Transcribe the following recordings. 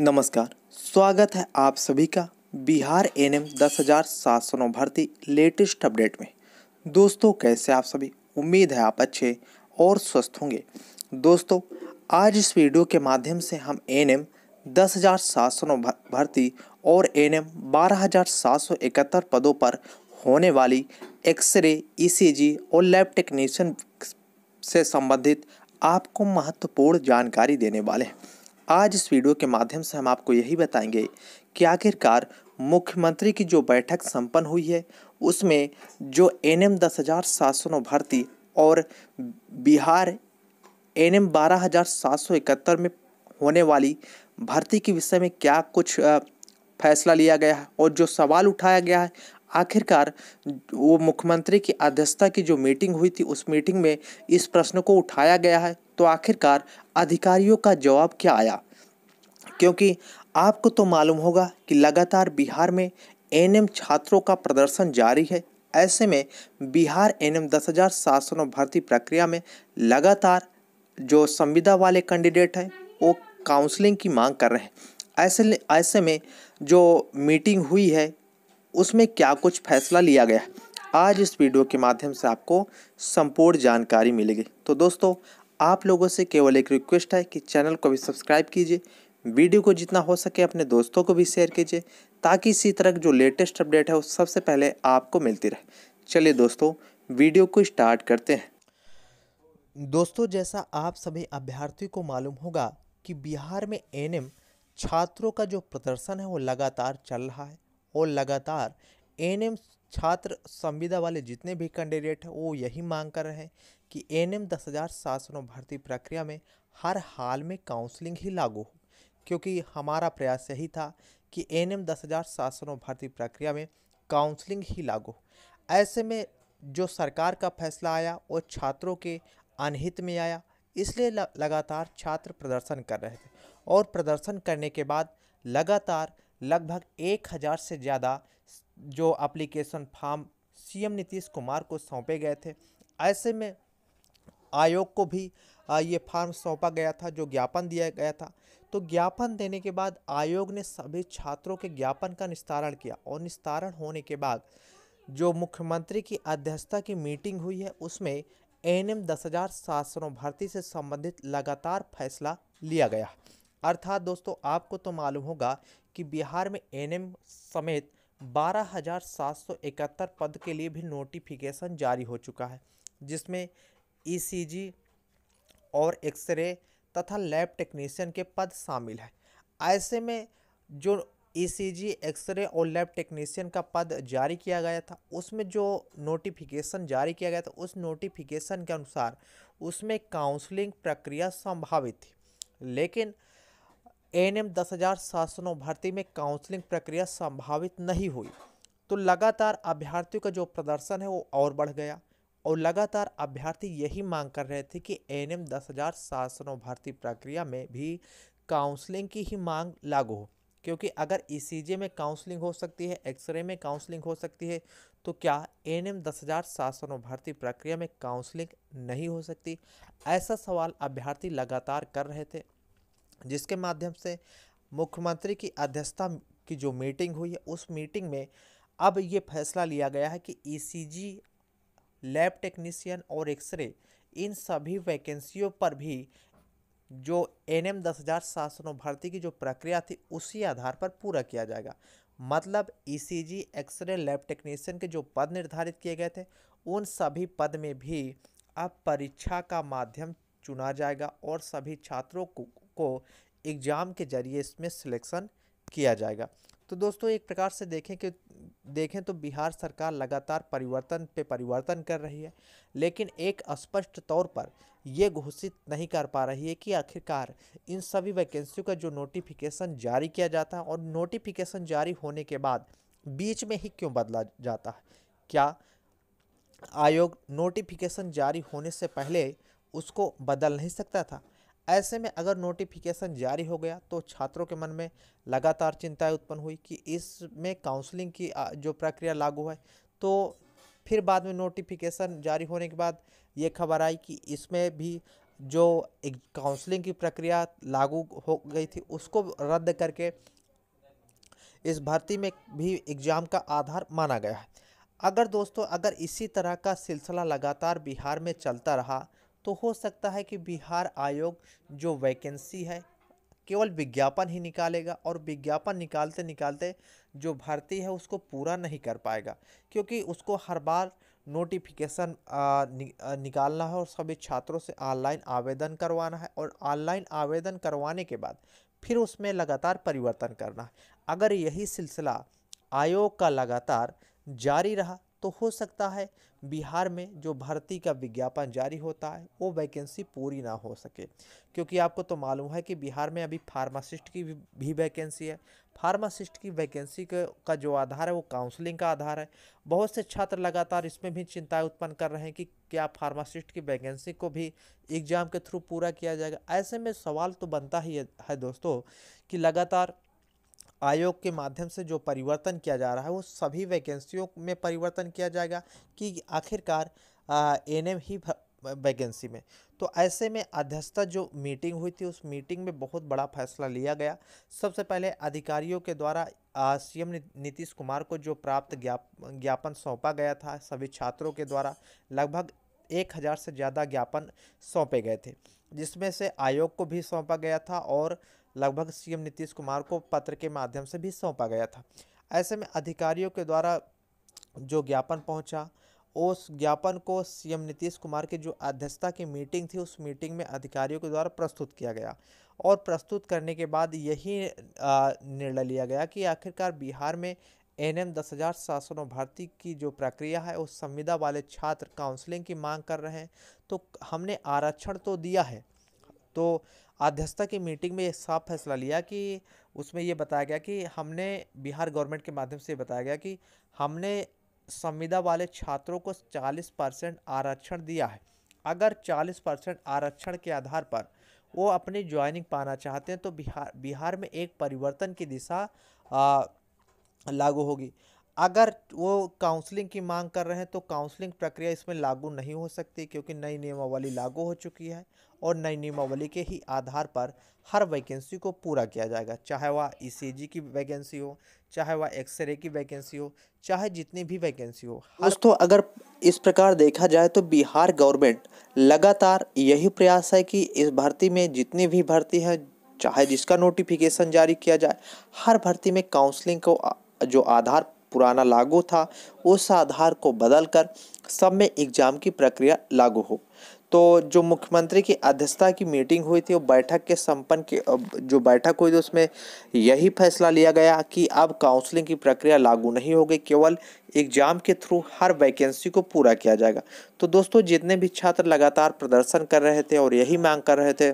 नमस्कार स्वागत है आप सभी का बिहार एन एम दस हज़ार सात सौ नौ भर्ती लेटेस्ट अपडेट में दोस्तों कैसे आप सभी उम्मीद है आप अच्छे और स्वस्थ होंगे दोस्तों आज इस वीडियो के माध्यम से हम एन एम दस हज़ार सात सौ नौ भर्ती और एन एम बारह हज़ार सात सौ इकहत्तर पदों पर होने वाली एक्सरे ईसीजी e और लैब टेक्नीशियन से संबंधित आपको महत्वपूर्ण जानकारी देने वाले हैं आज इस वीडियो के माध्यम से हम आपको यही बताएंगे कि आखिरकार मुख्यमंत्री की जो बैठक संपन्न हुई है उसमें जो एन एम दस हज़ार सात सौ नौ भर्ती और बिहार एन एम बारह हज़ार सात सौ इकहत्तर में होने वाली भर्ती के विषय में क्या कुछ फैसला लिया गया है और जो सवाल उठाया गया है आखिरकार वो मुख्यमंत्री की अध्यक्षता की जो मीटिंग हुई थी उस मीटिंग में इस प्रश्न को उठाया गया है तो आखिरकार अधिकारियों का जवाब क्या आया क्योंकि आपको तो मालूम होगा कि लगातार बिहार में एनएम छात्रों का प्रदर्शन जारी है ऐसे में बिहार एनएम दस हज़ार सात सौ भर्ती प्रक्रिया में लगातार जो संविदा वाले कैंडिडेट हैं वो काउंसलिंग की मांग कर रहे हैं ऐसे ऐसे में जो मीटिंग हुई है उसमें क्या कुछ फैसला लिया गया है आज इस वीडियो के माध्यम से आपको संपूर्ण जानकारी मिलेगी तो दोस्तों आप लोगों से केवल एक रिक्वेस्ट है कि चैनल को भी सब्सक्राइब कीजिए वीडियो को जितना हो सके अपने दोस्तों को भी शेयर कीजिए ताकि इसी तरह जो लेटेस्ट अपडेट है वो सबसे पहले आपको मिलती रहे चलिए दोस्तों वीडियो को स्टार्ट करते हैं दोस्तों जैसा आप सभी अभ्यर्थियों को मालूम होगा कि बिहार में एन छात्रों का जो प्रदर्शन है वो लगातार चल रहा है और लगातार एन छात्र संविदा वाले जितने भी कैंडिडेट हैं वो यही मांग कर रहे हैं कि एन एम दस हज़ार सात सौ भर्ती प्रक्रिया में हर हाल में काउंसलिंग ही लागू हो क्योंकि हमारा प्रयास यही था कि एन एम दस हज़ार शासनों भर्ती प्रक्रिया में काउंसलिंग ही लागू ऐसे में जो सरकार का फैसला आया वो छात्रों के अनहित में आया इसलिए लगातार छात्र प्रदर्शन कर रहे थे और प्रदर्शन करने के बाद लगातार लगभग एक हज़ार से ज़्यादा जो application form CM Nitish Kumar को सौंपे गए थे ऐसे में आयोग को भी ये फार्म सौंपा गया था जो ज्ञापन दिया गया था तो ज्ञापन देने के बाद आयोग ने सभी छात्रों के ज्ञापन का निस्तारण किया और निस्तारण होने के बाद जो मुख्यमंत्री की अध्यक्षता की मीटिंग हुई है उसमें एन एम दस हज़ार सात सौ भर्ती से संबंधित लगातार फैसला लिया गया अर्थात दोस्तों आपको तो मालूम होगा कि बिहार में एनएम समेत बारह हज़ार सात सौ इकहत्तर पद के लिए भी नोटिफिकेशन जारी हो चुका है जिसमें ईसीजी और एक्सरे तथा लैब टेक्नीशियन के पद शामिल हैं ऐसे में जो ईसीजी एक्सरे और लैब टेक्नीशियन का पद जारी किया गया था उसमें जो नोटिफिकेशन जारी किया गया था उस नोटिफिकेशन के अनुसार उसमें काउंसलिंग प्रक्रिया संभावित थी लेकिन एन एम दस हज़ार सात सौ नौ भर्ती में काउंसलिंग प्रक्रिया संभावित नहीं हुई तो लगातार अभ्यर्थियों का जो प्रदर्शन है वो और बढ़ गया और लगातार अभ्यर्थी यही मांग कर रहे थे कि एन एम दस हज़ार शासनों भर्ती प्रक्रिया में भी काउंसलिंग की ही मांग लागू हो क्योंकि अगर ई e में काउंसलिंग हो सकती है एक्सरे में काउंसलिंग हो सकती है तो क्या एन एम दस हज़ार शासनों भर्ती प्रक्रिया में काउंसलिंग नहीं हो सकती ऐसा सवाल अभ्यर्थी लगातार कर रहे थे जिसके माध्यम से मुख्यमंत्री की अध्यक्षता की जो मीटिंग हुई है उस मीटिंग में अब ये फैसला लिया गया है कि ई e लैब टेक्नीशियन और एक्सरे इन सभी वैकेंसियों पर भी जो एन एम दस हज़ार शासनों भर्ती की जो प्रक्रिया थी उसी आधार पर पूरा किया जाएगा मतलब ईसीजी एक्सरे लैब टेक्नीशियन के जो पद निर्धारित किए गए थे उन सभी पद में भी अब परीक्षा का माध्यम चुना जाएगा और सभी छात्रों को, को एग्ज़ाम के जरिए इसमें सिलेक्शन किया जाएगा तो दोस्तों एक प्रकार से देखें कि देखें तो बिहार सरकार लगातार परिवर्तन पे परिवर्तन कर रही है लेकिन एक स्पष्ट तौर पर ये घोषित नहीं कर पा रही है कि आखिरकार इन सभी वैकेंसियों का जो नोटिफिकेशन जारी किया जाता है और नोटिफिकेशन जारी होने के बाद बीच में ही क्यों बदला जाता है क्या आयोग नोटिफिकेशन जारी होने से पहले उसको बदल नहीं सकता था ऐसे में अगर नोटिफिकेशन जारी हो गया तो छात्रों के मन में लगातार चिंताएं उत्पन्न हुई कि इसमें काउंसलिंग की जो प्रक्रिया लागू है तो फिर बाद में नोटिफिकेशन जारी होने के बाद ये खबर आई कि इसमें भी जो काउंसलिंग की प्रक्रिया लागू हो गई थी उसको रद्द करके इस भर्ती में भी एग्ज़ाम का आधार माना गया है अगर दोस्तों अगर इसी तरह का सिलसिला लगातार बिहार में चलता रहा तो हो सकता है कि बिहार आयोग जो वैकेंसी है केवल विज्ञापन ही निकालेगा और विज्ञापन निकालते निकालते जो भर्ती है उसको पूरा नहीं कर पाएगा क्योंकि उसको हर बार नोटिफिकेशन नि, निकालना है और सभी छात्रों से ऑनलाइन आवेदन करवाना है और ऑनलाइन आवेदन करवाने के बाद फिर उसमें लगातार परिवर्तन करना है अगर यही सिलसिला आयोग का लगातार जारी रहा तो हो सकता है बिहार में जो भर्ती का विज्ञापन जारी होता है वो वैकेंसी पूरी ना हो सके क्योंकि आपको तो मालूम है कि बिहार में अभी फार्मासिस्ट की भी वैकेंसी है फार्मासिस्ट की वैकेंसी का जो आधार है वो काउंसलिंग का आधार है बहुत से छात्र लगातार इसमें भी चिंताएं उत्पन्न कर रहे हैं कि क्या फार्मासिस्ट की वैकेंसी को भी एग्ज़ाम के थ्रू पूरा किया जाएगा ऐसे में सवाल तो बनता ही है दोस्तों कि लगातार आयोग के माध्यम से जो परिवर्तन किया जा रहा है वो सभी वैकेंसियों में परिवर्तन किया जाएगा कि आखिरकार एन ही वैकेंसी में तो ऐसे में अध्यक्षता जो मीटिंग हुई थी उस मीटिंग में बहुत बड़ा फैसला लिया गया सबसे पहले अधिकारियों के द्वारा सीएम नीतीश कुमार को जो प्राप्त ज्ञाप ज्ञापन सौंपा गया था सभी छात्रों के द्वारा लगभग एक हज़ार से ज़्यादा ज्ञापन सौंपे गए थे जिसमें से आयोग को भी सौंपा गया था और लगभग सीएम नीतीश कुमार को पत्र के माध्यम से भी सौंपा गया था ऐसे में अधिकारियों के द्वारा जो ज्ञापन पहुंचा उस ज्ञापन को सीएम नीतीश कुमार की जो अध्यक्षता की मीटिंग थी उस मीटिंग में अधिकारियों के द्वारा प्रस्तुत किया गया और प्रस्तुत करने के बाद यही निर्णय लिया गया कि आखिरकार बिहार में एन एम दस हज़ार सात सौ नौ भर्ती की जो प्रक्रिया है उस संविदा वाले छात्र काउंसलिंग की मांग कर रहे हैं तो हमने आरक्षण तो दिया है तो अध्यक्षता की मीटिंग में साफ फैसला लिया कि उसमें ये बताया गया कि हमने बिहार गवर्नमेंट के माध्यम से बताया गया कि हमने संविदा वाले छात्रों को 40 परसेंट आरक्षण दिया है अगर 40 परसेंट आरक्षण के आधार पर वो अपनी ज्वाइनिंग पाना चाहते हैं तो बिहार बिहार में एक परिवर्तन की दिशा लागू होगी अगर वो काउंसलिंग की मांग कर रहे हैं तो काउंसलिंग प्रक्रिया इसमें लागू नहीं हो सकती क्योंकि नई नियमावली लागू हो चुकी है और नई नियमावली के ही आधार पर हर वैकेंसी को पूरा किया जाएगा चाहे वह ई e की वैकेंसी हो चाहे वह एक्सरे की वैकेंसी हो चाहे जितनी भी वैकेंसी हो दोस्तों अगर इस प्रकार देखा जाए तो बिहार गवर्नमेंट लगातार यही प्रयास है कि इस भर्ती में जितनी भी भर्ती है चाहे जिसका नोटिफिकेशन जारी किया जाए हर भर्ती में काउंसलिंग को जो आधार पुराना लागू था उस आधार को बदलकर सब में एग्ज़ाम की प्रक्रिया लागू हो तो जो मुख्यमंत्री की अध्यक्षता की मीटिंग हुई थी और बैठक के संपन्न की जो बैठक हुई थी उसमें यही फैसला लिया गया कि अब काउंसलिंग की प्रक्रिया लागू नहीं होगी केवल एग्जाम के थ्रू हर वैकेंसी को पूरा किया जाएगा तो दोस्तों जितने भी छात्र लगातार प्रदर्शन कर रहे थे और यही मांग कर रहे थे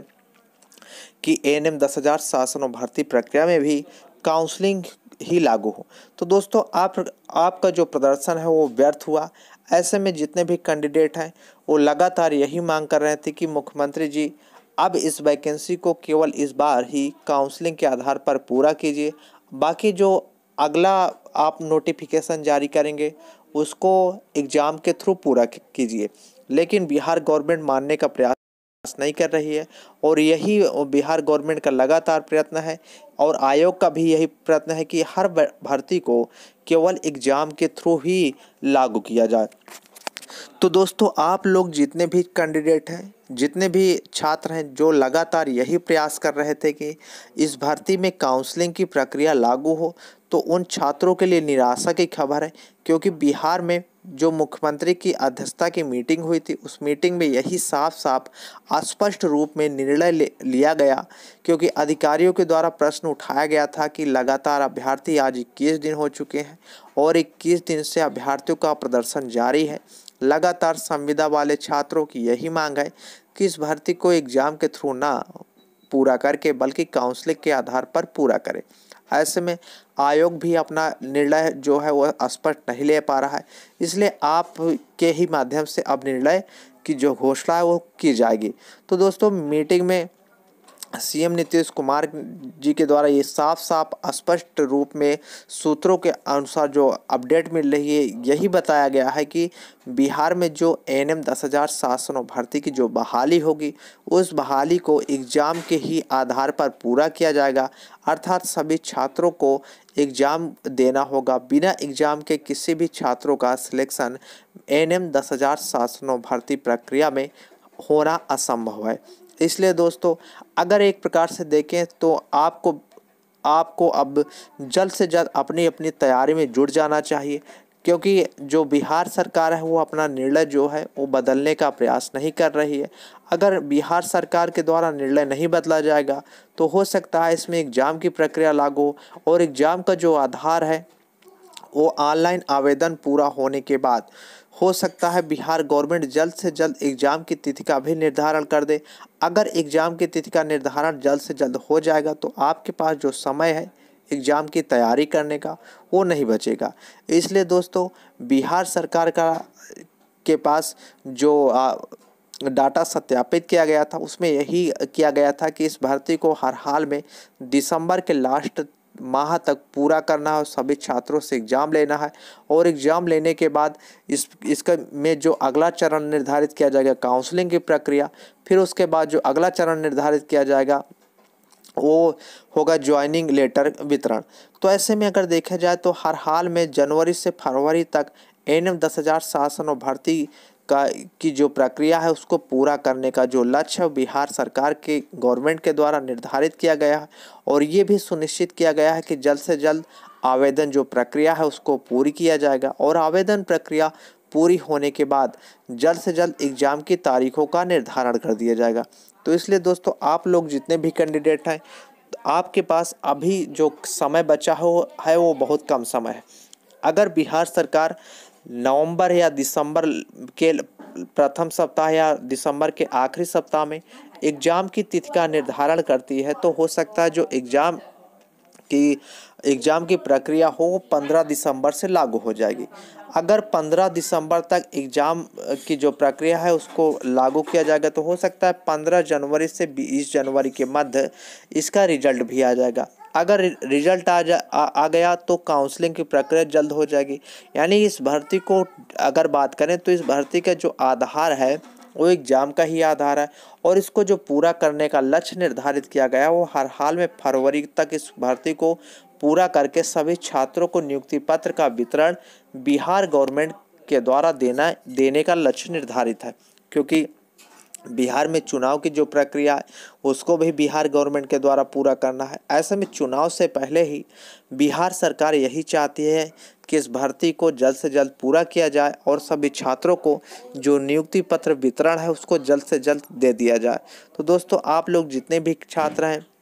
कि एन एम दस हज़ार शासन और भर्ती प्रक्रिया में भी काउंसलिंग ही लागू हो तो दोस्तों आप आपका जो प्रदर्शन है वो व्यर्थ हुआ ऐसे में जितने भी कैंडिडेट हैं वो लगातार यही मांग कर रहे थे कि मुख्यमंत्री जी अब इस वैकेंसी को केवल इस बार ही काउंसलिंग के आधार पर पूरा कीजिए बाकी जो अगला आप नोटिफिकेशन जारी करेंगे उसको एग्ज़ाम के थ्रू पूरा कीजिए लेकिन बिहार गवर्नमेंट मानने का प्रयास नहीं कर रही है और यही बिहार गवर्नमेंट का लगातार प्रयत्न है और आयोग का भी यही प्रयत्न है कि हर भर्ती को केवल एग्जाम के थ्रू ही लागू किया जाए तो दोस्तों आप लोग जितने भी कैंडिडेट हैं जितने भी छात्र हैं जो लगातार यही प्रयास कर रहे थे कि इस भर्ती में काउंसलिंग की प्रक्रिया लागू हो तो उन छात्रों के लिए निराशा की खबर है क्योंकि बिहार में जो मुख्यमंत्री की अध्यक्षता की मीटिंग हुई थी उस मीटिंग में यही साफ साफ स्पष्ट रूप में निर्णय लिया गया क्योंकि अधिकारियों के द्वारा प्रश्न उठाया गया था कि लगातार अभ्यर्थी आज इक्कीस दिन हो चुके हैं और इक्कीस दिन से अभ्यर्थियों का प्रदर्शन जारी है लगातार संविदा वाले छात्रों की यही मांग है कि इस भर्ती को एग्जाम के थ्रू ना पूरा करके बल्कि काउंसलिंग के आधार पर पूरा करें ऐसे में आयोग भी अपना निर्णय जो है वह स्पष्ट नहीं ले पा रहा है इसलिए आप के ही माध्यम से अब निर्णय की जो घोषणा है वो की जाएगी तो दोस्तों मीटिंग में सीएम नीतीश कुमार जी के द्वारा ये साफ साफ स्पष्ट रूप में सूत्रों के अनुसार जो अपडेट मिल रही है यही बताया गया है कि बिहार में जो एन एम दस हज़ार सात सौ भर्ती की जो बहाली होगी उस बहाली को एग्ज़ाम के ही आधार पर पूरा किया जाएगा अर्थात सभी छात्रों को एग्ज़ाम देना होगा बिना एग्ज़ाम के किसी भी छात्रों का सिलेक्शन एन एम दस हज़ार भर्ती प्रक्रिया में होना असंभव है इसलिए दोस्तों अगर एक प्रकार से देखें तो आपको आपको अब जल्द से जल्द अपनी अपनी तैयारी में जुड़ जाना चाहिए क्योंकि जो बिहार सरकार है वो अपना निर्णय जो है वो बदलने का प्रयास नहीं कर रही है अगर बिहार सरकार के द्वारा निर्णय नहीं बदला जाएगा तो हो सकता है इसमें एग्ज़ाम की प्रक्रिया लागू और एग्ज़ाम का जो आधार है वो ऑनलाइन आवेदन पूरा होने के बाद हो सकता है बिहार गवर्नमेंट जल्द से जल्द एग्ज़ाम की तिथि का भी निर्धारण कर दे अगर एग्ज़ाम की तिथि का निर्धारण जल्द से जल्द हो जाएगा तो आपके पास जो समय है एग्ज़ाम की तैयारी करने का वो नहीं बचेगा इसलिए दोस्तों बिहार सरकार का के पास जो आ, डाटा सत्यापित किया गया था उसमें यही किया गया था कि इस भर्ती को हर हाल में दिसंबर के लास्ट माह तक पूरा करना है सभी छात्रों से एग्ज़ाम लेना है और एग्ज़ाम लेने के बाद इस इसका में जो अगला चरण निर्धारित किया जाएगा काउंसलिंग की प्रक्रिया फिर उसके बाद जो अगला चरण निर्धारित किया जाएगा वो होगा ज्वाइनिंग लेटर वितरण तो ऐसे में अगर देखा जाए तो हर हाल में जनवरी से फरवरी तक एन एम दस हज़ार शासन और भर्ती का की जो प्रक्रिया है उसको पूरा करने का जो लक्ष्य बिहार सरकार के गवर्नमेंट के द्वारा निर्धारित किया गया है और ये भी सुनिश्चित किया गया है कि जल्द से जल्द आवेदन जो प्रक्रिया है उसको पूरी किया जाएगा और आवेदन प्रक्रिया पूरी होने के बाद जल्द से जल्द एग्ज़ाम की तारीखों का निर्धारण कर दिया जाएगा तो इसलिए दोस्तों आप लोग जितने भी कैंडिडेट हैं आपके पास अभी जो समय बचा हो है वो बहुत कम समय है अगर बिहार सरकार नवंबर या दिसंबर के प्रथम सप्ताह या दिसंबर के आखिरी सप्ताह में एग्ज़ाम की तिथि का निर्धारण करती है तो हो सकता है जो एग्ज़ाम की एग्ज़ाम की प्रक्रिया हो वो पंद्रह दिसंबर से लागू हो जाएगी अगर 15 दिसंबर तक एग्ज़ाम की जो प्रक्रिया है उसको लागू किया जाएगा तो हो सकता है 15 जनवरी से 20 जनवरी के मध्य इसका रिजल्ट भी आ जाएगा अगर रिजल्ट आ जा आ, आ गया तो काउंसलिंग की प्रक्रिया जल्द हो जाएगी यानी इस भर्ती को अगर बात करें तो इस भर्ती का जो आधार है वो एग्ज़ाम का ही आधार है और इसको जो पूरा करने का लक्ष्य निर्धारित किया गया वो हर हाल में फरवरी तक इस भर्ती को पूरा करके सभी छात्रों को नियुक्ति पत्र का वितरण बिहार गवर्नमेंट के द्वारा देना देने का लक्ष्य निर्धारित है क्योंकि बिहार में चुनाव की जो प्रक्रिया है उसको भी बिहार गवर्नमेंट के द्वारा पूरा करना है ऐसे में चुनाव से पहले ही बिहार सरकार यही चाहती है कि इस भर्ती को जल्द से जल्द पूरा किया जाए और सभी छात्रों को जो नियुक्ति पत्र वितरण है उसको जल्द से जल्द दे दिया जाए तो दोस्तों आप लोग जितने भी छात्र हैं